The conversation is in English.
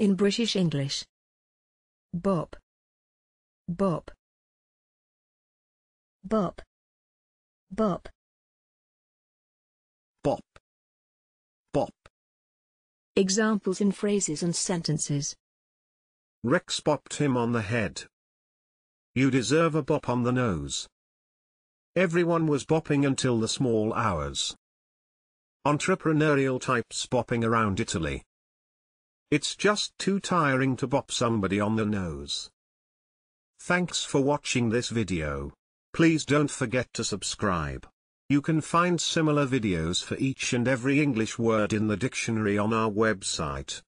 in British English. Bop. Bop. Bop. Bop. Bop. Bop. Examples in phrases and sentences. Rex bopped him on the head. You deserve a bop on the nose. Everyone was bopping until the small hours. Entrepreneurial types bopping around Italy. It's just too tiring to bop somebody on the nose. Thanks for watching this video. Please don't forget to subscribe. You can find similar videos for each and every English word in the dictionary on our website.